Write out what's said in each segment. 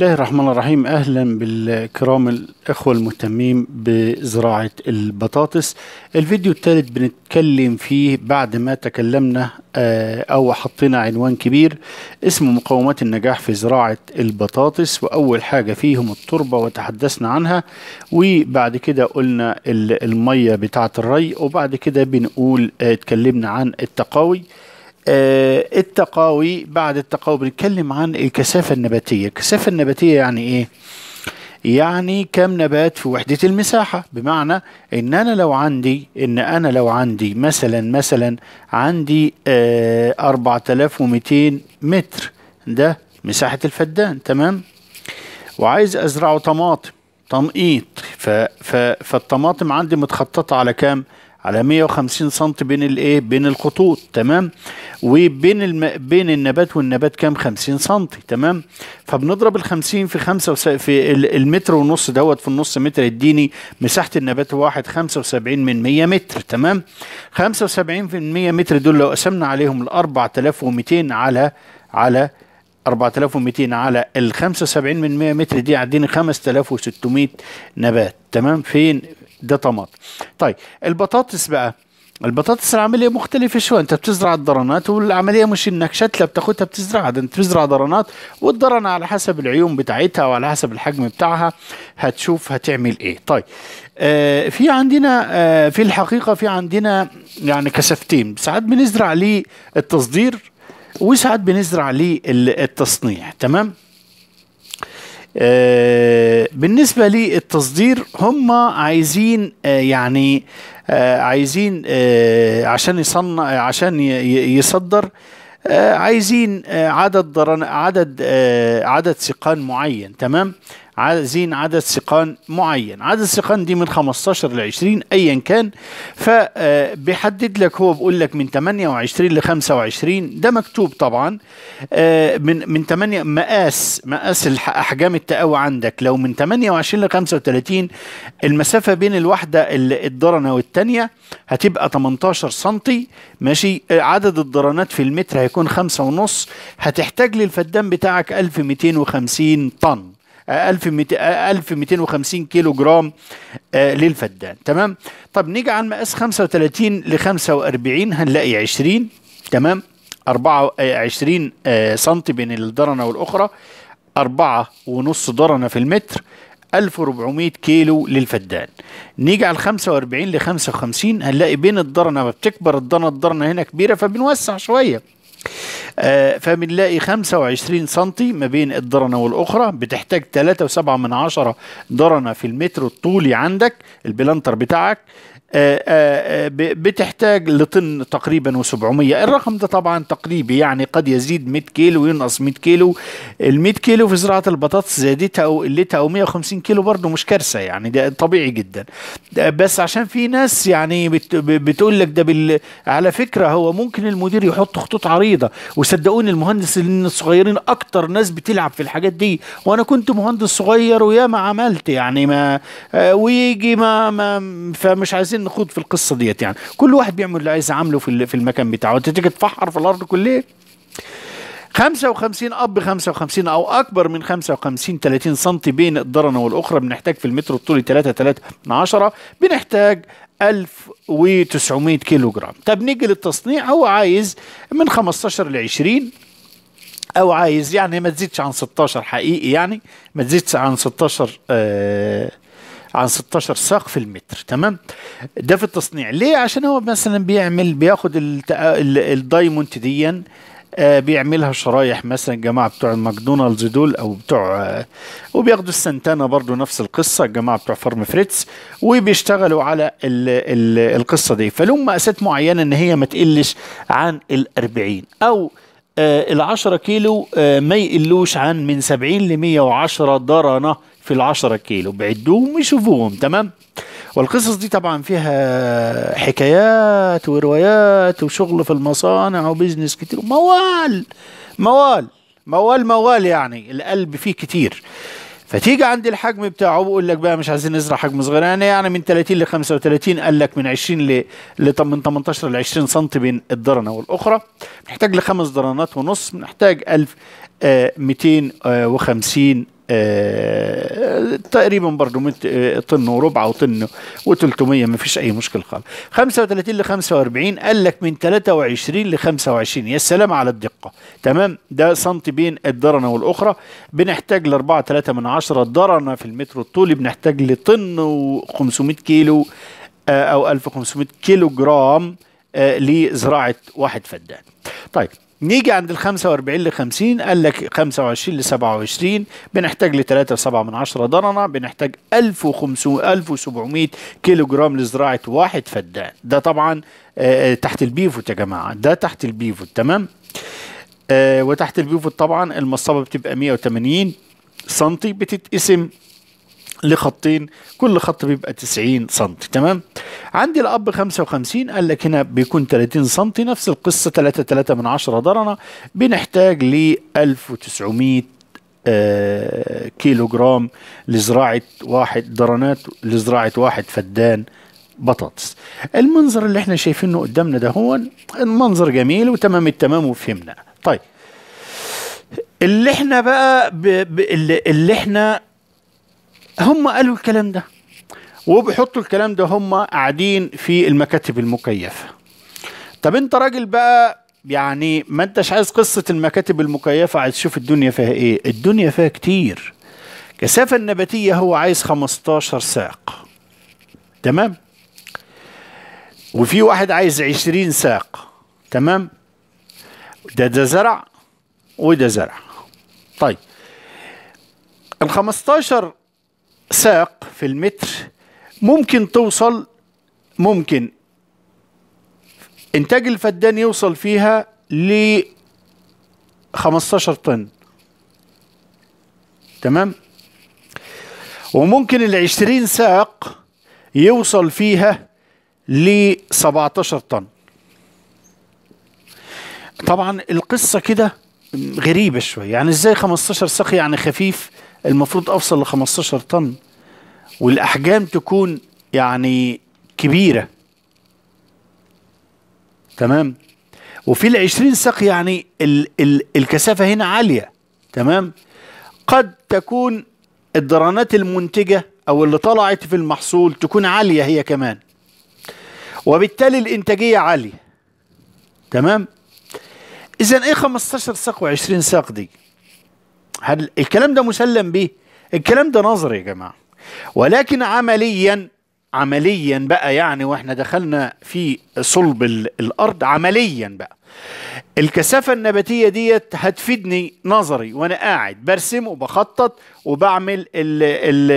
الله الرحمن الرحيم اهلا بالكرام الاخوه المهتمين بزراعه البطاطس الفيديو الثالث بنتكلم فيه بعد ما تكلمنا آه، او حطينا عنوان كبير اسمه مقومات النجاح في زراعه البطاطس واول حاجه فيهم التربه وتحدثنا عنها وبعد كده قلنا الميه بتاعه الري وبعد كده بنقول آه، اتكلمنا عن التقاوي آه، التقاوي بعد التقاوي بنتكلم عن الكثافة النباتية الكثافة النباتية يعني ايه يعني كم نبات في وحدة المساحة بمعنى ان انا لو عندي ان انا لو عندي مثلا مثلا عندي آه 4200 متر ده مساحة الفدان تمام وعايز ازرعه طماطم تنقيط فالطماطم عندي متخططة على كام على 150 سم بين الايه بين الخطوط تمام وبين الم... بين النبات والنبات كام 50 سم تمام فبنضرب ال 50 في 5 وس... في المتر ونص دوت في النص متر يديني مساحه النبات واحد 75 من 100 متر تمام 75 من 100 متر دول لو قسمنا عليهم ال 4200 على على 4200 على ال 75 من 100 متر دي عديني 5600 نبات تمام فين ده طماطم طيب البطاطس بقى البطاطس العملية مختلفة شوية انت بتزرع الضرنات والعملية مش انك شتلة بتاخدها بتزرعها ده انت بتزرع ضرنات والضرنة على حسب العيون بتاعتها وعلى حسب الحجم بتاعها هتشوف هتعمل ايه طيب آه في عندنا آه في الحقيقة في عندنا يعني كثافتين ساعات بنزرع للتصدير وساعات بنزرع للتصنيع تمام آه، بالنسبه للتصدير هم عايزين آه، يعني آه، عايزين عشان يصنع عشان يصدر عايزين عدد عدد عدد سقان معين تمام عايزين عدد سيقان معين عدد السيقان دي من 15 ل 20 ايا كان فبيحدد آه، لك هو بيقول لك من 28 ل 25 ده مكتوب طبعا آه، من من 8 مقاس مقاس احجام التقاوى عندك لو من 28 ل 35 المسافه بين الواحده الدرنه والثانيه هتبقى 18 سنتي ماشي آه، عدد الدرنات في المتر هيكون خمسة ونص هتحتاج للفدان بتاعك 1250 طن 1250 كيلو جرام للفدان تمام طب نيجي على المقاس 35 ل 45 هنلاقي 20 تمام 24 آه، آه، سم بين الدرنه والاخرى 4.5 ونص درنه في المتر 1400 كيلو للفدان نيجي على 45 ل 55 هنلاقي بين الدرنه ما بتكبر الدرنه الدرنه هنا كبيره فبنوسع شويه آه، فبنلاقي 25 سم ما بين الدرنه والاخرى بتحتاج 3.7 من عشرة درنه في المتر الطولي عندك البلانتر بتاعك آه، آه، آه، بتحتاج لطن تقريبا و700 الرقم ده طبعا تقريبي يعني قد يزيد 100 كيلو وينقص 100 كيلو ال 100 كيلو في زراعه البطاطس زادتها او قلتها او 150 كيلو برضه مش كارثه يعني ده طبيعي جدا بس عشان في ناس يعني بتقول لك ده بال على فكره هو ممكن المدير يحط خطوط عريضه وصدقوني المهندس الصغيرين اكتر ناس بتلعب في الحاجات دي وانا كنت مهندس صغير وياما عملت يعني ما ويجي ما, ما فمش عايزين نخوض في القصه ديت يعني كل واحد بيعمل اللي عايز عامله في في المكان بتاعه انت تيجي تفحر في الارض كلها 55 اب 55 او اكبر من 55 30 سم بين الضرنه والاخرى بنحتاج في المتر الطول 3 3 من 10 بنحتاج 1900 كيلو جرام طب نيجي للتصنيع هو عايز من 15 ل 20 او عايز يعني ما تزيدش عن 16 حقيقي يعني ما تزيدش عن 16 آه عن 16 ساق في المتر تمام ده في التصنيع ليه عشان هو مثلا بيعمل بياخد الدايموند دي آه، بيعملها شرايح مثلا الجماعه بتوع ماكدونالدز دول او بتوع آه، وبياخدوا السنتانا برضو نفس القصه الجماعه بتوع فارم فريتز وبيشتغلوا على الـ الـ القصه دي فلهم مقاسات معينه ان هي ما تقلش عن ال 40 او آه، ال 10 كيلو آه، ما يقلوش عن من 70 ل 110 درنه في ال 10 كيلو بعدوهم ويشوفوهم تمام والقصص دي طبعا فيها حكايات وروايات وشغل في المصانع وبزنس كتير موال موال موال موال يعني القلب فيه كتير فتيجي عند الحجم بتاعه بقول لك بقى مش عايزين نزرع حجم صغير يعني يعني من 30 ل 35 قال لك من 20 ل من 18 ل 20 سم بين الدرنه والاخرى بنحتاج لخمس درنات ونص بنحتاج 1250 آه تقريبا برضه آه، طن وربع او طن و300 ما فيش اي مشكله خالص 35 ل 45 قال لك من 23 ل 25 يا سلام على الدقه تمام ده سنتي بين الدرنه والاخرى بنحتاج ل 4 3 من 10 درنه في المتر الطولي بنحتاج لطن و500 كيلو آه، او 1500 كيلو جرام لزراعه واحد فدان طيب نيجي عند ال 45 ل 50 قال لك 25 ل 27 بنحتاج ل 3.7 من 10 درنه بنحتاج 1500 1700 كيلو جرام لزراعه واحد فدان ده طبعا آه، آه، تحت البيفوت يا جماعه ده تحت البيفوت تمام آه، وتحت البيفوت طبعا المصابه بتبقى 180 سنتي بتتقسم لخطين كل خط بيبقى 90 سم تمام عندي الاب 55 قال لك هنا بيكون 30 سم نفس القصه 3 3 من 10 درنه بنحتاج ل 1900 آه كيلو جرام لزراعه واحد درنات لزراعه واحد فدان بطاطس المنظر اللي احنا شايفينه قدامنا ده هو المنظر جميل وتمام التمام وفهمنا طيب اللي احنا بقى ب... ب... اللي احنا هم قالوا الكلام ده وبيحطوا الكلام ده هم قاعدين في المكاتب المكيفه طب انت راجل بقى يعني ما انتش عايز قصه المكاتب المكيفه عايز تشوف الدنيا فيها ايه الدنيا فيها كتير كثافه النباتيه هو عايز 15 ساق تمام وفي واحد عايز 20 ساق تمام ده ده زرع وده زرع طيب ال 15 ساق في المتر ممكن توصل ممكن انتاج الفدان يوصل فيها ل 15 طن تمام وممكن ال 20 ساق يوصل فيها ل 17 طن طبعا القصه كده غريبه شويه يعني ازاي 15 ساق يعني خفيف المفروض أوصل ل 15 طن والأحجام تكون يعني كبيرة تمام وفي ال 20 ساق يعني ال ال الكثافة هنا عالية تمام قد تكون الدرانات المنتجة أو اللي طلعت في المحصول تكون عالية هي كمان وبالتالي الإنتاجية عالية تمام إذا إيه 15 ساق و 20 ساق دي هل الكلام ده مسلم به الكلام ده نظري يا جماعه ولكن عمليا عمليا بقى يعني واحنا دخلنا في صلب الارض عمليا بقى الكثافة النباتية ديت هتفيدني نظري وانا قاعد برسم وبخطط وبعمل ال ال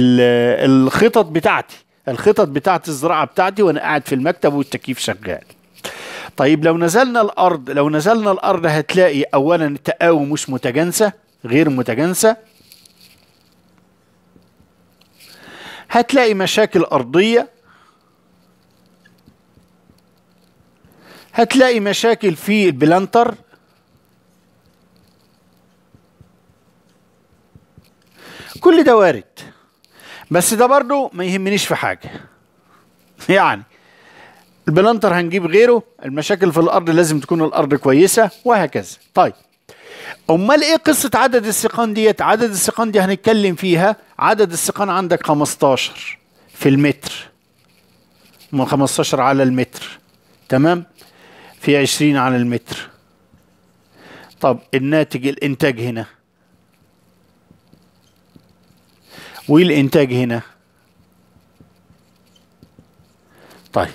ال الخطط بتاعتي الخطط بتاعت الزراعة بتاعتي وانا قاعد في المكتب والتكييف شغال طيب لو نزلنا الارض لو نزلنا الارض هتلاقي اولا التقاوم مش متجانسه غير متجانسه هتلاقي مشاكل ارضيه هتلاقي مشاكل في البلانتر كل ده وارد بس ده برضه ما يهمنيش في حاجه يعني البلانتر هنجيب غيره المشاكل في الارض لازم تكون الارض كويسه وهكذا طيب امال ايه قصه عدد السيقان ديت عدد السيقان دي هنتكلم فيها عدد السيقان عندك 15 في المتر من 15 على المتر تمام في 20 على المتر طب الناتج الانتاج هنا والانتاج هنا طيب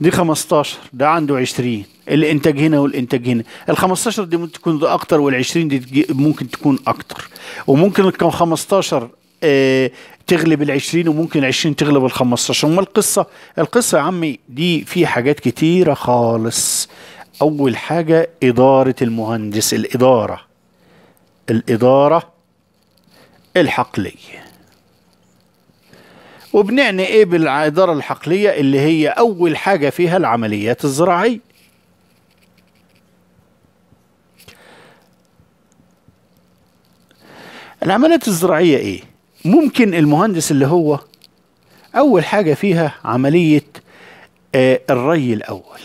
دي 15 ده عنده 20 الانتاج هنا والانتاج هنا ال 15 دي ممكن تكون اكتر وال 20 دي ممكن تكون اكتر وممكن ال 15 آه، تغلب ال 20 وممكن ال 20 تغلب ال 15 امال القصه القصه يا عمي دي في حاجات كتيره خالص اول حاجه اداره المهندس الاداره الاداره الحقليه وبنعني ايه بالاداره الحقليه اللي هي اول حاجه فيها العمليات الزراعيه العمليات الزراعيه ايه ممكن المهندس اللي هو اول حاجه فيها عمليه آه الري الاول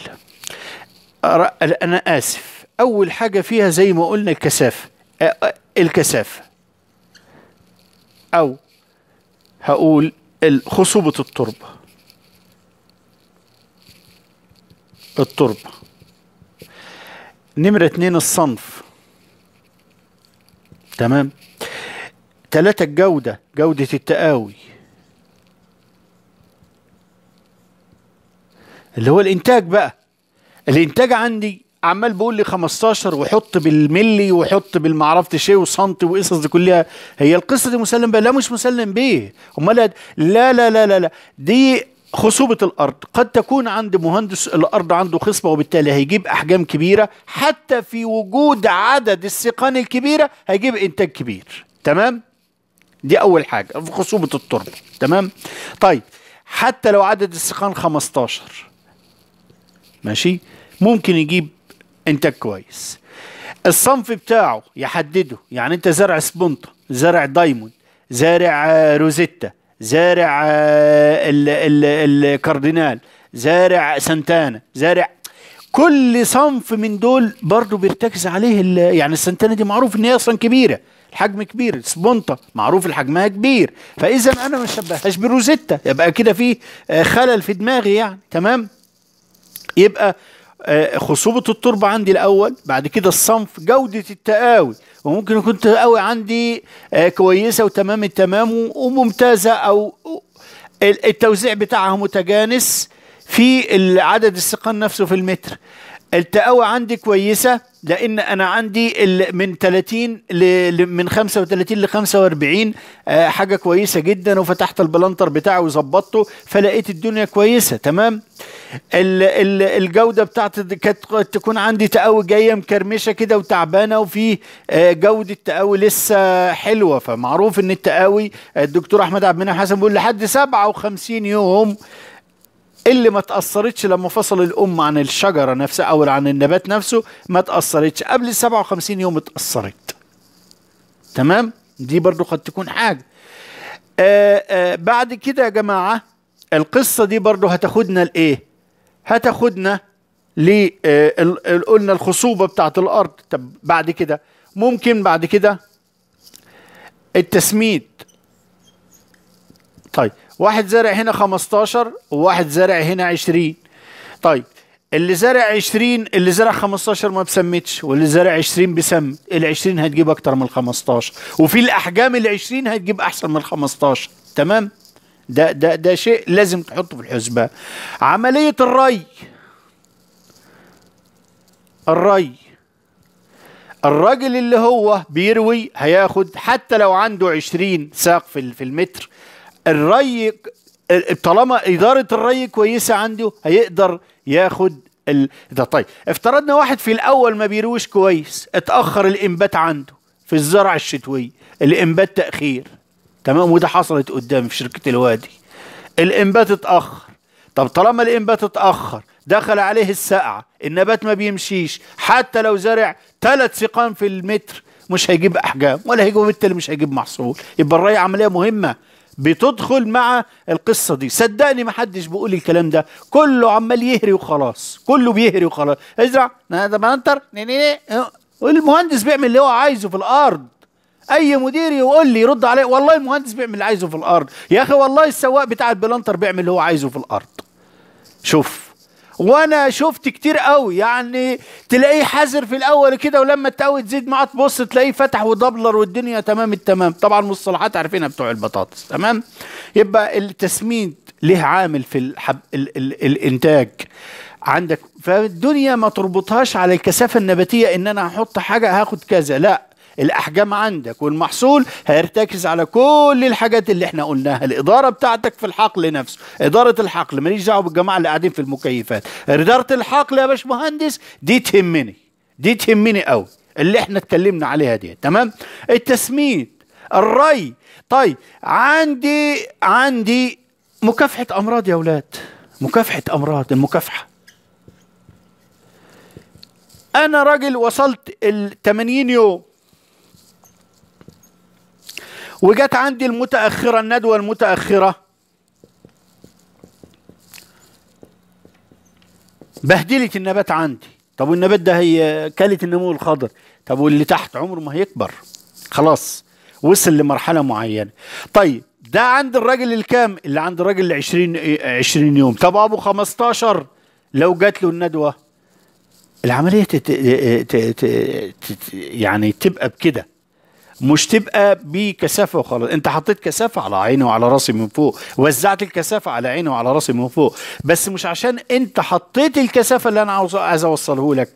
انا اسف اول حاجه فيها زي ما قلنا الكثافه آه, آه، الكثافه او هقول خصوبة التربة التربة نمرة اتنين الصنف تمام تلاتة الجودة جودة التقاوي اللي هو الانتاج بقى الانتاج عندي عمال بيقول لي 15 وحط بالملي وحط بالمعرفتش ايه وسنتي وقصص دي كلها هي القصه دي مسلم بها لا مش مسلم بيه امال لا لا لا لا لا دي خصوبة الأرض قد تكون عند مهندس الأرض عنده خصبة وبالتالي هيجيب أحجام كبيرة حتى في وجود عدد السقان الكبيرة هيجيب إنتاج كبير تمام دي أول حاجة في خصوبة التربة تمام طيب حتى لو عدد السقان 15 ماشي ممكن يجيب انتاج كويس الصنف بتاعه يحدده يعني انت زرع سبونتا زرع دايموند زارع روزيتا زارع الكاردينال زارع سانتانا زارع كل صنف من دول برضه بيرتكز عليه يعني السنتانا دي معروف ان هي اصلا كبيره الحجم كبير سبونطه معروف الحجمها كبير فاذا انا ما شبهتهاش بروزيتا يبقى كده في خلل في دماغي يعني تمام يبقى آه، خصوبه التربه عندي الاول بعد كده الصنف جوده التقاوي وممكن يكون التقاوي عندي آه، كويسه وتمام التمام وممتازه او التوزيع بتاعها متجانس في عدد السقان نفسه في المتر التقوى عندي كويسة لأن أنا عندي من 30 ل من 35 ل 45 آه، حاجة كويسة جدا وفتحت البلانتر بتاعي وظبطته فلقيت الدنيا كويسة تمام الجودة بتاعت كانت تكون عندي تقوي جاية مكرمشة كده وتعبانة وفي آه، جودة تقوي لسه حلوة فمعروف إن التقاوي الدكتور أحمد عبد المنعم حسن بيقول لحد 57 يوم اللي ما تأثرتش لما فصل الأم عن الشجرة نفسها أو عن النبات نفسه ما تأثرتش قبل 57 يوم اتأثرت تمام دي برضو قد تكون حاجة آآ آه، آآ آه، بعد كده يا جماعة القصة دي برضو هتاخدنا لإيه هتاخدنا ل آه، قلنا الخصوبة بتاعت الأرض طب بعد كده ممكن بعد كده التسميد طيب واحد زارع هنا 15 وواحد زارع هنا 20 طيب اللي زارع 20 اللي زارع 15 ما بسمتش واللي زارع 20 بسم ال 20 هتجيب اكتر من 15 وفي الاحجام ال 20 هتجيب احسن من 15 تمام ده ده ده شيء لازم تحطه في الحسبان عمليه الري الري الراجل اللي هو بيروي هياخد حتى لو عنده 20 ساق في في المتر الري طالما إدارة الري كويسة عنده هيقدر ياخد ال... ده طيب افترضنا واحد في الأول ما بيرويش كويس اتأخر الإنبات عنده في الزرع الشتوي الإنبات تأخير تمام وده حصلت قدامي في شركة الوادي الإنبات اتأخر طب طالما الإنبات اتأخر دخل عليه السقعة النبات ما بيمشيش حتى لو زرع ثلاث سقام في المتر مش هيجيب أحجام ولا هيجيب بالتالي مش هيجيب محصول يبقى الري عملية مهمة بتدخل مع القصة دي صدقني ما حدش بيقول الكلام ده كله عمال يهري وخلاص كله بيهري وخلاص ازرع ده بنطر اه. والمهندس بيعمل اللي هو عايزه في الارض اي مدير يقول لي يرد عليه والله المهندس بيعمل اللي عايزه في الارض يا اخي والله السواق بتاع البلانتر بيعمل اللي هو عايزه في الارض شوف وانا شفت كتير قوي يعني تلاقيه حذر في الاول كده ولما تقوي تزيد معاه تبص تلاقيه فتح ودبلر والدنيا تمام التمام طبعا مصطلحات عارفينها بتوع البطاطس تمام يبقى التسميد له عامل في الحب... ال... ال... الانتاج عندك فالدنيا ما تربطهاش على الكثافه النباتيه ان انا هحط حاجه هاخد كذا لا الاحجام عندك والمحصول هيرتكز على كل الحاجات اللي احنا قلناها الاداره بتاعتك في الحقل نفسه اداره الحقل ماليش دعوه بالجماعه اللي قاعدين في المكيفات اداره الحقل يا باشمهندس دي تهمني دي تهمني قوي اللي احنا اتكلمنا عليها دي تمام التسميد الري طيب عندي عندي مكافحه امراض يا اولاد مكافحه امراض المكافحه انا راجل وصلت ال 80 يوم وجت عندي المتأخرة الندوة المتأخرة بهدلت النبات عندي طب والنبات ده هي كلت النمو الخضر طب واللي تحت عمره ما هيكبر خلاص وصل لمرحلة معينة طيب ده عند الراجل الكام اللي عند الراجل 20 20 يوم طب ابو 15 لو جات له الندوه العمليه تت... تت... تت... يعني تبقى بكده مش تبقى بكثافه وخلاص انت حطيت كثافه على عيني وعلى راسي من فوق وزعت الكثافه على عيني وعلى راسي من فوق بس مش عشان انت حطيت الكثافه اللي انا عاوز عايز اوصله لك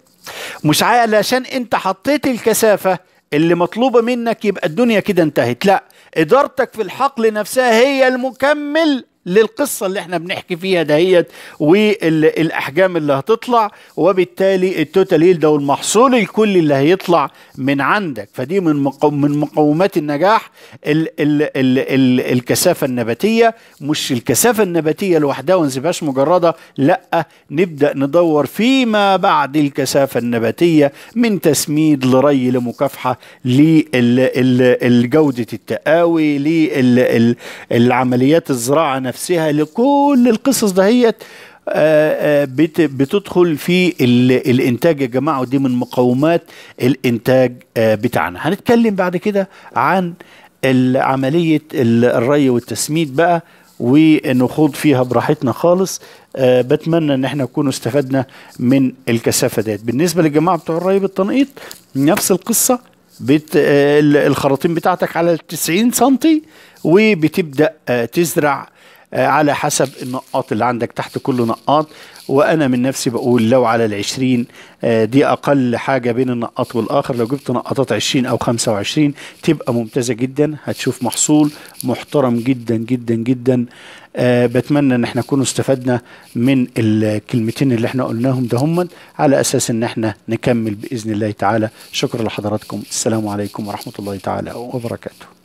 مش علشان انت حطيت الكثافه اللي مطلوبه منك يبقى الدنيا كده انتهت لا ادارتك في الحقل نفسها هي المكمل للقصة اللي احنا بنحكي فيها دهيت والأحجام اللي هتطلع وبالتالي التوتال هيلد أو المحصول الكلي اللي هيطلع من عندك فدي من من مقومات النجاح ال ال ال ال الكثافة النباتية مش الكثافة النباتية لوحدها وما نسيبهاش مجردة لأ نبدأ ندور فيما بعد الكثافة النباتية من تسميد لري لمكافحة لجودة التقاوي للعمليات الزراعة نفسها لكل القصص دهيت آه، آه، بتدخل في الانتاج يا جماعه ودي من مقومات الانتاج آه، بتاعنا هنتكلم بعد كده عن عمليه الري والتسميد بقى ونخوض فيها براحتنا خالص أه بتمنى ان احنا نكون استفدنا من الكثافه ديت بالنسبه للجماعه بتوع الري بالتنقيط نفس القصه بت آه الخراطيم بتاعتك على 90 سم وبتبدا آه تزرع آه، على حسب النقاط اللي عندك تحت كل نقاط وانا من نفسي بقول لو على العشرين آه، دي اقل حاجه بين النقاط والاخر لو جبت نقاطات عشرين او خمسة وعشرين تبقى ممتازه جدا هتشوف محصول محترم جدا جدا جدا أه بتمنى ان احنا نكون استفدنا من الكلمتين اللي احنا قلناهم ده هم على اساس ان احنا نكمل باذن الله تعالى شكرا لحضراتكم السلام عليكم ورحمه الله تعالى وبركاته